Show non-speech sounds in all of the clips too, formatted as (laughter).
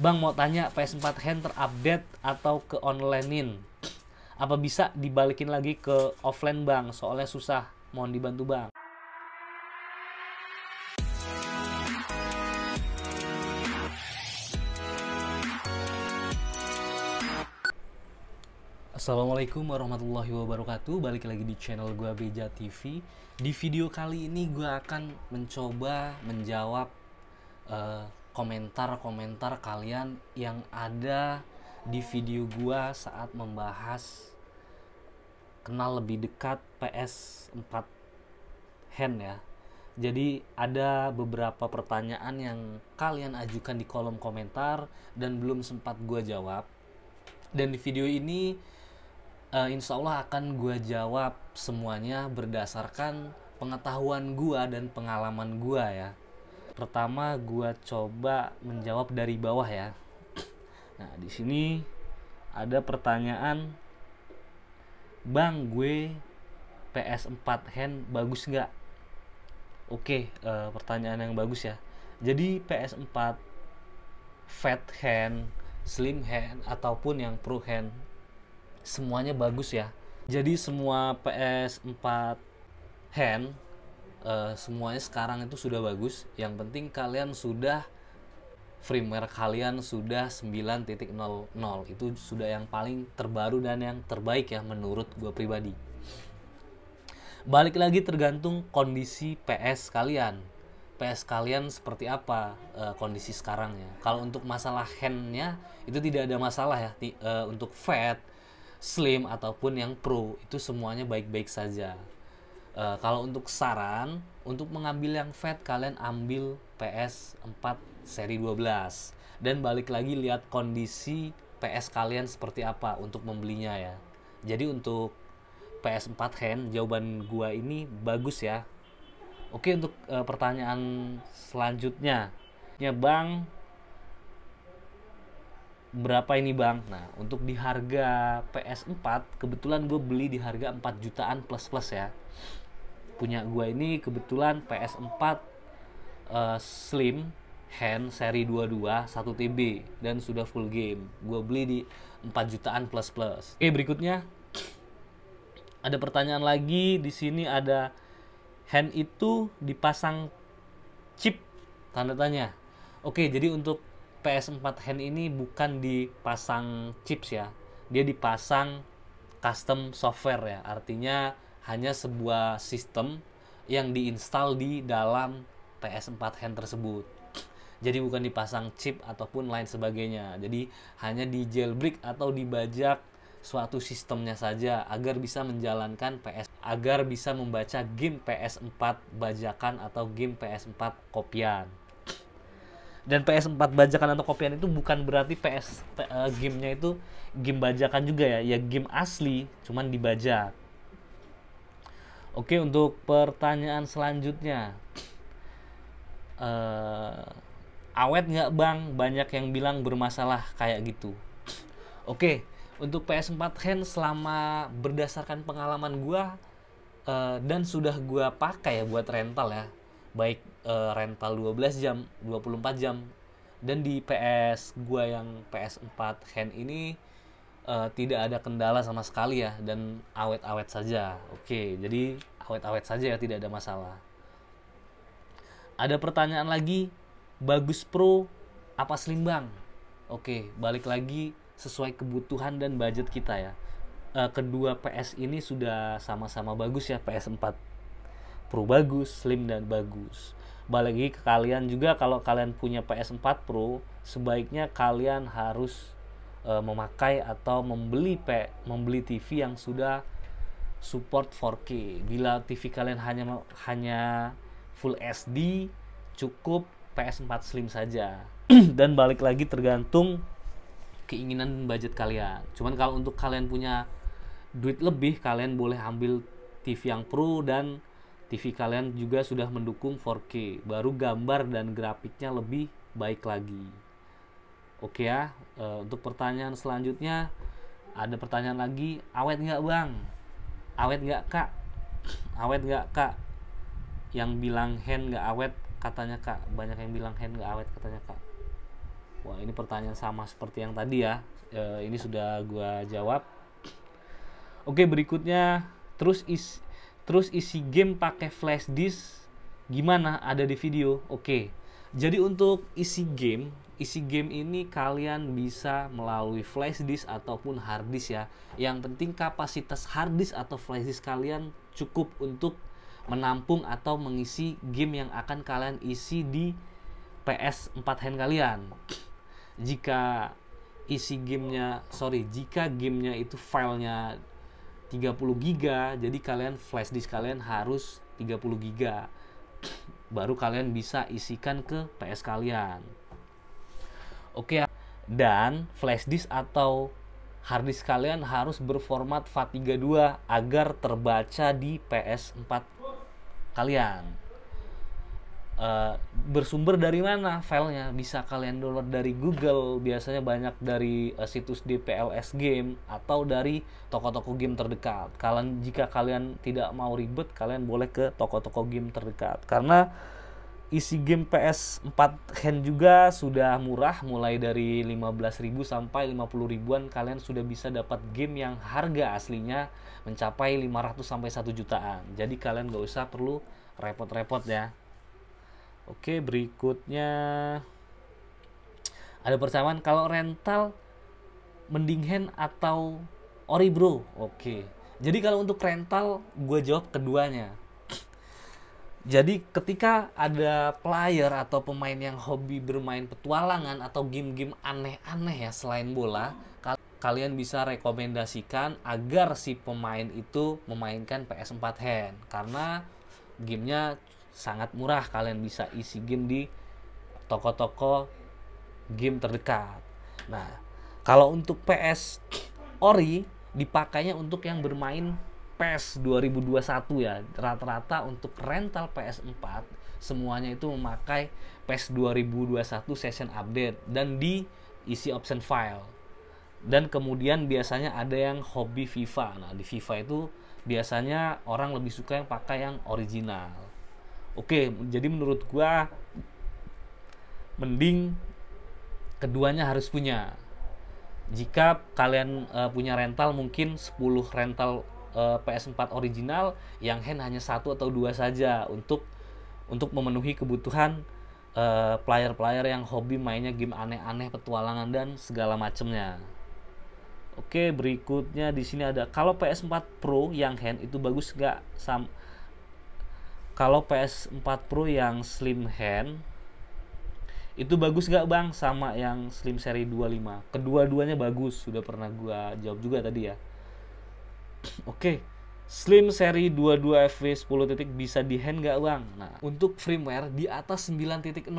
Bang mau tanya PS4 hand terupdate atau ke onlinein? Apa bisa dibalikin lagi ke offline bang? Soalnya susah. Mohon dibantu bang. Assalamualaikum warahmatullahi wabarakatuh Balik lagi di channel gua Beja TV Di video kali ini gua akan mencoba menjawab uh, komentar-komentar kalian yang ada di video gua saat membahas kenal lebih dekat PS4 hand ya. Jadi ada beberapa pertanyaan yang kalian ajukan di kolom komentar dan belum sempat gua jawab. Dan di video ini uh, insya Allah akan gua jawab semuanya berdasarkan pengetahuan gua dan pengalaman gua ya Pertama gue coba menjawab dari bawah ya. Nah, di sini ada pertanyaan Bang, gue PS4 hand bagus nggak? Oke, uh, pertanyaan yang bagus ya. Jadi PS4 fat hand, slim hand ataupun yang pro hand semuanya bagus ya. Jadi semua PS4 hand uh, semuanya sekarang itu sudah bagus yang penting kalian sudah firmware kalian sudah 9.00 itu sudah yang paling terbaru dan yang terbaik ya menurut gue pribadi balik lagi tergantung kondisi PS kalian PS kalian seperti apa e, kondisi sekarang ya kalau untuk masalah handnya itu tidak ada masalah ya T e, eh, untuk fat slim ataupun yang pro itu semuanya baik-baik saja Uh, kalau untuk saran, untuk mengambil yang fat kalian ambil PS4 seri 12 dan balik lagi lihat kondisi PS kalian seperti apa untuk membelinya ya. Jadi untuk PS4 hand jawaban gua ini bagus ya. Oke untuk uh, pertanyaan selanjutnya. Ya Bang, berapa ini bang? Nah untuk di harga PS4 kebetulan gue beli di harga 4 jutaan plus plus ya punya gue ini kebetulan PS4 uh, eh, slim hand seri 22 1 TB dan sudah full game. Gue beli di 4 jutaan plus plus. Oke, berikutnya ada pertanyaan lagi di sini ada hand itu dipasang chip tanda tanya. Oke, jadi untuk PS4 hand ini bukan dipasang chips ya. Dia dipasang custom software ya. Artinya hanya sebuah sistem yang diinstal di dalam PS4 hand tersebut. Jadi bukan dipasang chip ataupun lain sebagainya. Jadi hanya di jailbreak atau dibajak suatu sistemnya saja agar bisa menjalankan PS agar bisa membaca game PS4 bajakan atau game PS4 kopian. Dan PS4 bajakan atau kopian itu bukan berarti PS uh, eh, gamenya itu game bajakan juga ya, ya game asli cuman dibajak. Oke untuk pertanyaan selanjutnya uh, awet nggak bang? Banyak yang bilang bermasalah kayak gitu. Oke untuk PS4 hand selama berdasarkan pengalaman gue uh, dan sudah gue pakai ya buat rental ya baik uh, rental 12 jam 24 jam dan di PS gue yang PS4 hand ini uh, tidak ada kendala sama sekali ya dan awet-awet saja. Oke, jadi awet-awet saja ya tidak ada masalah. Ada pertanyaan lagi, bagus pro apa slim bang, Oke, balik lagi sesuai kebutuhan dan budget kita ya. Uh, kedua PS ini sudah sama-sama bagus ya PS4 Pro bagus, slim dan bagus. Balik lagi ke kalian juga kalau kalian punya PS4 Pro, sebaiknya kalian harus e, memakai atau membeli pe membeli TV yang sudah support 4K. Bila TV kalian hanya hanya full SD, cukup PS4 Slim saja. (clears throat) Dan balik lagi tergantung keinginan budget kalian. Cuman kalau untuk kalian punya duit lebih, kalian boleh ambil TV yang Pro dan TV kalian juga sudah mendukung 4K. Baru gambar dan grafiknya lebih baik lagi. Oke ya, e, untuk pertanyaan selanjutnya ada pertanyaan lagi, awet nggak bang? Awet nggak kak? Awet nggak kak? Yang bilang hand nggak awet katanya kak, banyak yang bilang hand nggak awet katanya kak. Wah ini pertanyaan sama seperti yang tadi ya, e, ini sudah gua jawab. Oke berikutnya, terus is terus isi game pakai flash disk gimana? Ada di video, oke. Jadi untuk isi game, isi game ini kalian bisa melalui flash disk ataupun hard disk ya. Yang penting kapasitas hard disk atau flash disk kalian cukup untuk menampung atau mengisi game yang akan kalian isi di PS4 hand kalian. Jika isi gamenya, sorry, jika gamenya itu filenya 30 giga, jadi kalian flash disk kalian harus 30 giga baru kalian bisa isikan ke PS kalian. Oke, dan flash disk atau hard disk kalian harus berformat FAT32 agar terbaca di PS4 kalian. Eh, bersumber dari mana filenya bisa kalian download dari Google biasanya banyak dari uh, situs DPLS game atau dari toko-toko game terdekat kalian jika kalian tidak mau ribet kalian boleh ke toko-toko game terdekat karena isi game PS4 hand juga sudah murah mulai dari 15.000 sampai 50 ribuan kalian sudah bisa dapat game yang harga aslinya mencapai 500 sampai 1 jutaan jadi kalian gak usah perlu repot-repot ya Oke, berikutnya ada persamaan kalau rental mending hand atau ori bro. Oke. Jadi kalau untuk rental gue jawab keduanya. Jadi ketika ada player atau pemain yang hobi bermain petualangan atau game-game aneh-aneh ya selain bola, kal kalian bisa rekomendasikan agar si pemain itu memainkan PS4 hand karena gamenya sangat murah kalian bisa isi game di toko-toko game terdekat. Nah, kalau untuk PS Ori dipakainya untuk yang bermain PS 2021 ya. Rata-rata untuk rental PS4 semuanya itu memakai PS 2021 session update dan diisi option file. Dan kemudian biasanya ada yang hobi FIFA. Nah, di FIFA itu biasanya orang lebih suka yang pakai yang original Oke, jadi menurut gua mending keduanya harus punya. Jika kalian uh, punya rental mungkin 10 rental uh, eh, PS4 original yang hand hanya satu atau dua saja untuk untuk memenuhi kebutuhan eh, player-player uh, yang hobi mainnya game aneh-aneh, petualangan dan segala macamnya. Oke, berikutnya di sini ada kalau PS4 Pro yang hand itu bagus nggak sam kalau PS4 Pro yang slim hand itu bagus gak bang sama yang slim seri 25 kedua-duanya bagus sudah pernah gua jawab juga tadi ya (clears throat) oke okay. slim seri 22 FV 10 titik bisa di hand gak bang nah untuk firmware di atas 9.00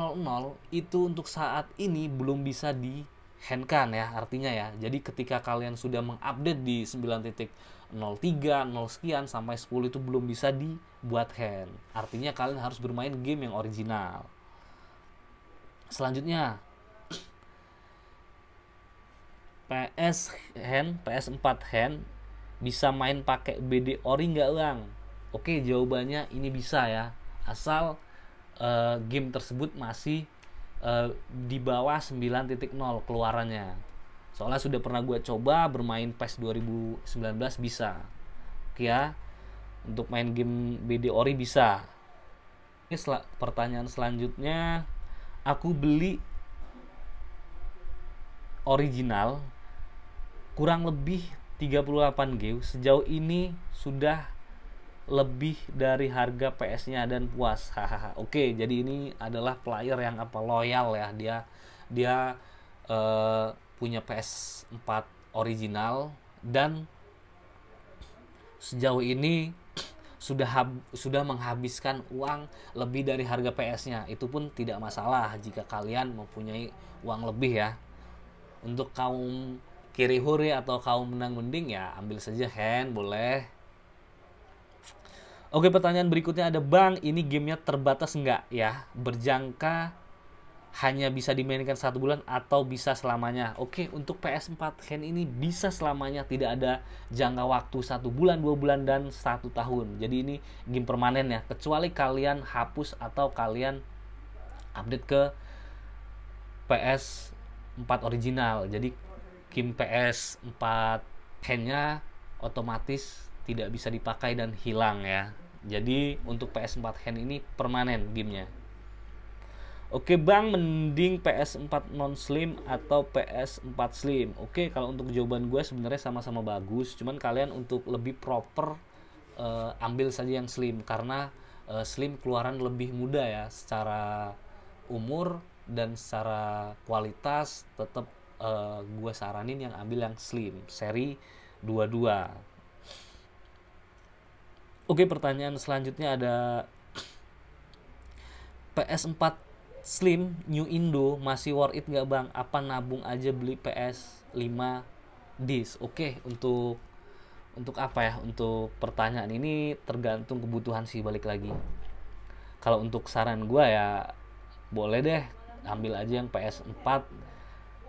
itu untuk saat ini belum bisa di kan ya artinya ya jadi ketika kalian sudah mengupdate di 9.00 03, 0 sekian sampai 10 itu belum bisa dibuat hand. Artinya kalian harus bermain game yang original. Selanjutnya (clears throat) PS hand, PS4 hand bisa main pakai BD ori nggak ulang? Oke, jawabannya ini bisa ya. Asal uh, game tersebut masih uh, di bawah 9.0 keluarannya soalnya sudah pernah gue coba bermain PES 2019 bisa ya untuk main game BD Ori bisa ini sel pertanyaan selanjutnya aku beli original kurang lebih 38 G sejauh ini sudah lebih dari harga PS-nya dan puas. (laughs) Hahaha. Oke, jadi ini adalah player yang apa loyal ya. Dia dia eh, punya PS4 original dan sejauh ini sudah hab, sudah menghabiskan uang lebih dari harga PS-nya. Itu pun tidak masalah jika kalian mempunyai uang lebih ya. Untuk kaum kiri huri atau kaum menang mending ya ambil saja hand boleh. Oke pertanyaan berikutnya ada bang ini gamenya terbatas nggak ya berjangka hanya bisa dimainkan satu bulan atau bisa selamanya. Oke, untuk PS4 Hand ini bisa selamanya, tidak ada jangka waktu satu bulan, dua bulan, dan satu tahun. Jadi ini game permanen ya, kecuali kalian hapus atau kalian update ke PS4 original. Jadi game PS4 Hand-nya otomatis tidak bisa dipakai dan hilang ya. Jadi untuk PS4 Hand ini permanen gamenya. Oke bang, mending PS4 non slim atau PS4 slim. Oke, kalau untuk jawaban gue sebenarnya sama-sama bagus, cuman kalian untuk lebih proper uh, ambil saja yang slim karena uh, slim keluaran lebih mudah ya secara umur dan secara kualitas tetap uh, eh, gue saranin yang ambil yang slim seri 22. Oke, pertanyaan selanjutnya ada (clears throat) PS4 Slim New Indo masih worth it nggak bang? Apa nabung aja beli PS 5 disk? Oke okay, untuk untuk apa ya? Untuk pertanyaan ini tergantung kebutuhan sih balik lagi. Kalau untuk saran gue ya boleh deh ambil aja yang PS 4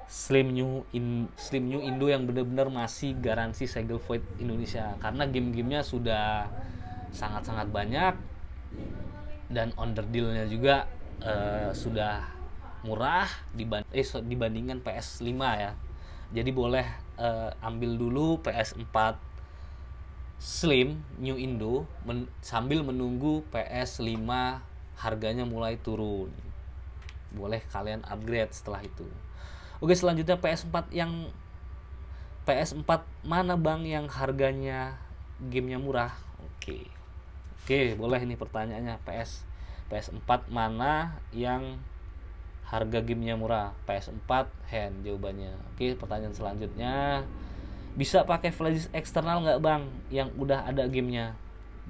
Slim New in Slim New Indo yang bener-bener masih garansi segel void Indonesia karena game-gamenya sudah sangat-sangat banyak dan under dealnya juga uh, sudah murah dibanding, eh, dibandingkan PS5 ya. Jadi boleh uh, ambil dulu PS4 Slim New Indo men sambil menunggu PS5 harganya mulai turun. Boleh kalian upgrade setelah itu. Oke, selanjutnya PS4 yang PS4 mana bang yang harganya gamenya murah? Oke, oke boleh ini pertanyaannya PS PS4 mana yang harga gamenya murah PS4 hand jawabannya oke pertanyaan selanjutnya bisa pakai flash eksternal nggak bang yang udah ada gamenya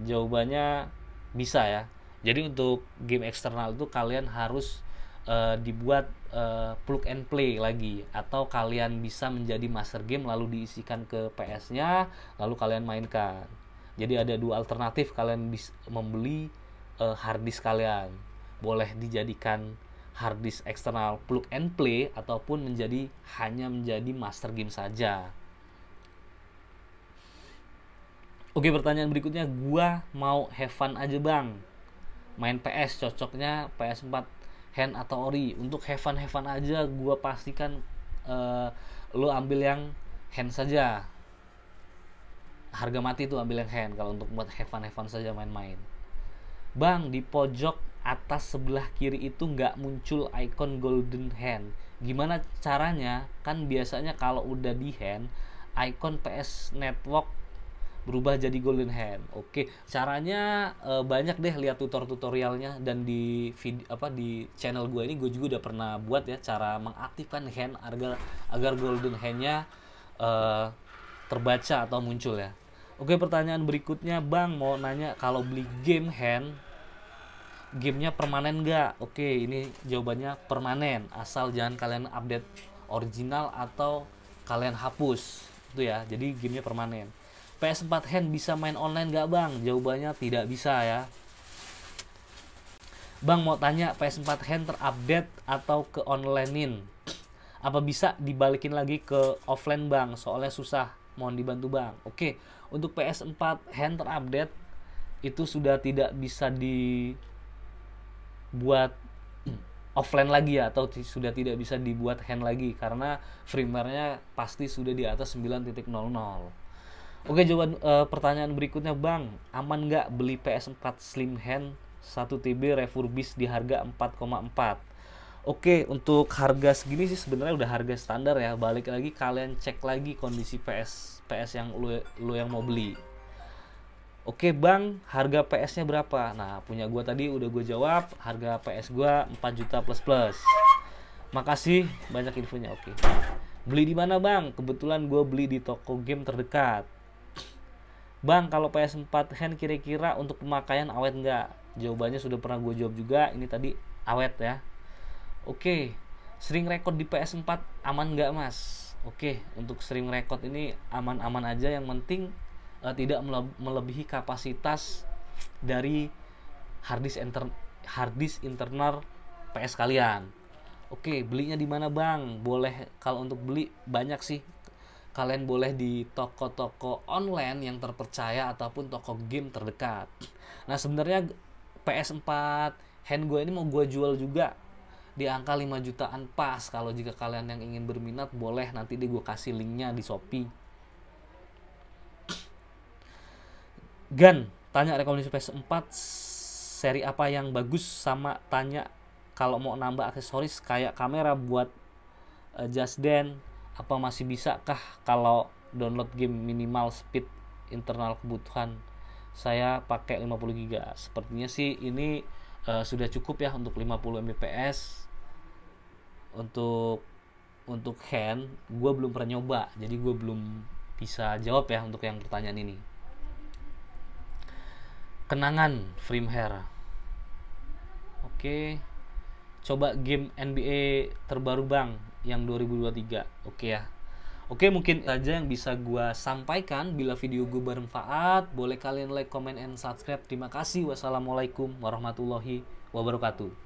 jawabannya bisa ya jadi untuk game eksternal itu kalian harus uh, dibuat uh, plug and play lagi atau kalian bisa menjadi master game lalu diisikan ke PS-nya lalu kalian mainkan jadi ada dua alternatif kalian bisa membeli uh, eh, harddisk kalian boleh dijadikan harddisk eksternal plug and play ataupun menjadi hanya menjadi master game saja. Oke pertanyaan berikutnya gua mau have fun aja bang main PS cocoknya PS4 hand atau ori untuk have fun have fun aja gua pastikan uh, lo ambil yang hand saja harga mati tuh ambil yang hand kalau untuk buat have fun have fun saja main-main Bang, di pojok atas sebelah kiri itu nggak muncul icon golden hand. Gimana caranya? Kan biasanya kalau udah di hand, icon PS Network berubah jadi golden hand. Oke, caranya e, banyak deh lihat tutor-tutorialnya dan di video, apa di channel gue ini gue juga udah pernah buat ya cara mengaktifkan hand agar agar golden handnya e, terbaca atau muncul ya. Oke pertanyaan berikutnya Bang mau nanya kalau beli game hand gamenya permanen nggak? Oke ini jawabannya permanen asal jangan kalian update original atau kalian hapus itu ya jadi gamenya permanen PS4 hand bisa main online nggak bang? Jawabannya tidak bisa ya Bang mau tanya PS4 hand terupdate atau ke onlinein? Apa bisa dibalikin lagi ke offline bang? Soalnya susah mohon dibantu bang oke untuk PS4 hand terupdate itu sudah tidak bisa dibuat (clears throat) offline lagi ya atau sudah tidak bisa dibuat hand lagi karena firmware-nya pasti sudah di atas 9.00 Oke jawaban e, pertanyaan berikutnya Bang, aman nggak beli PS4 Slim Hand 1 TB refurbish di harga empat Oke, untuk harga segini sih sebenarnya udah harga standar ya. Balik lagi kalian cek lagi kondisi PS PS yang lu lu yang mau beli. Oke bang, harga PS-nya berapa? Nah, punya gua tadi udah gue jawab, harga PS gua 4 juta plus plus. Makasih banyak infonya. Oke. Beli di mana bang? Kebetulan gue beli di toko game terdekat. Bang, kalau PS4 hand kira-kira untuk pemakaian awet nggak? Jawabannya sudah pernah gue jawab juga. Ini tadi awet ya oke okay, sering rekod di PS4 aman nggak mas oke okay, untuk sering rekod ini aman-aman aja yang penting uh, tidak melebihi kapasitas dari harddisk inter hardisk internal PS kalian oke okay, belinya di mana bang boleh kalau untuk beli banyak sih kalian boleh di toko-toko online yang terpercaya ataupun toko game terdekat. Nah sebenarnya PS4 hand gue ini mau gue jual juga di angka 5 jutaan pas kalau jika kalian yang ingin berminat boleh nanti di gue kasih linknya di Shopee Gan tanya rekomendasi PS4 seri apa yang bagus sama tanya kalau mau nambah aksesoris kayak kamera buat uh, Just Dance apa masih bisa kah kalau download game minimal speed internal kebutuhan saya pakai 50 giga sepertinya sih ini uh, sudah cukup ya untuk 50 Mbps untuk untuk hand gue belum pernah nyoba jadi gue belum bisa jawab ya untuk yang pertanyaan ini kenangan frame hair oke coba game NBA terbaru bang yang 2023 oke ya Oke, mungkin aja yang bisa gue sampaikan. Bila video gue bermanfaat, boleh kalian like, comment, and subscribe. Terima kasih. Wassalamualaikum warahmatullahi wabarakatuh.